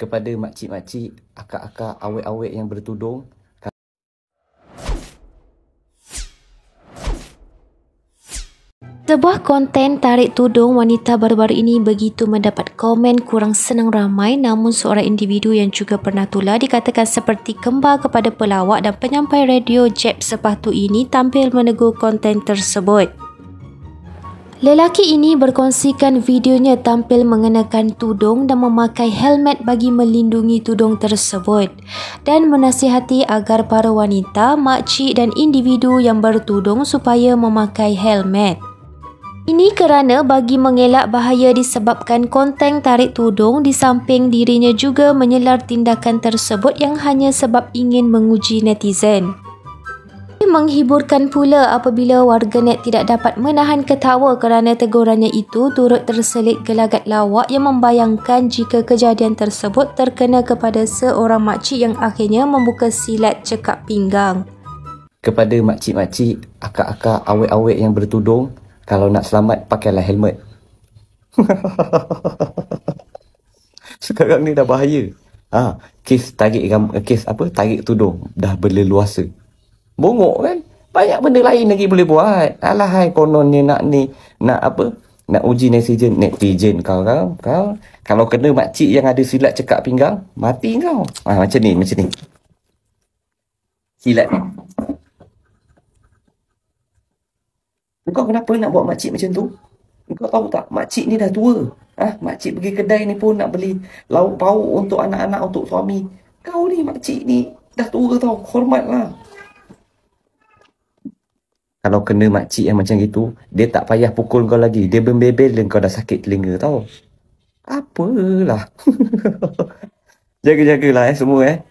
kepada makcik-makcik, akak-akak, awet-awet yang bertudung. Sebuah konten tarik tudung wanita baru-baru ini begitu mendapat komen kurang senang ramai namun seorang individu yang juga pernah tular dikatakan seperti kembar kepada pelawak dan penyampai radio Jeb Sepatu ini tampil menegur konten tersebut. Lelaki ini berkongsikan videonya tampil mengenakan tudung dan memakai helmet bagi melindungi tudung tersebut dan menasihati agar para wanita, makcik dan individu yang bertudung supaya memakai helmet. Ini kerana bagi mengelak bahaya disebabkan konten tarik tudung di samping dirinya juga menyelar tindakan tersebut yang hanya sebab ingin menguji netizen menghiburkan pula apabila warganet tidak dapat menahan ketawa kerana tegurannya itu turut terselit gelagat lawak yang membayangkan jika kejadian tersebut terkena kepada seorang makcik yang akhirnya membuka silat cekap pinggang. Kepada makcik-makcik, akak-akak, awet-awet yang bertudung, kalau nak selamat, pakailah helmet. Sekarang ni dah bahaya. Ah, ha, kes tarik kes apa tarik tudung dah berleluasa bongok kan banyak benda lain lagi boleh buat alahai kononnya nak ni nak apa nak uji netizen netizen kau kau kau kalau kena makcik yang ada silat cekak pinggang mati kau ah, macam ni macam ni silat kau kenapa nak buat makcik macam tu kau tahu tak makcik ni dah tua ah ha? makcik pergi kedai ni pun nak beli lauk pauk untuk anak-anak untuk suami kau ni makcik ni dah tua tau hormatlah kalau kena makcik yang macam itu, dia tak payah pukul kau lagi. Dia bembebel dan kau dah sakit telinga tau. Apalah. Jaga-jagalah eh semua eh.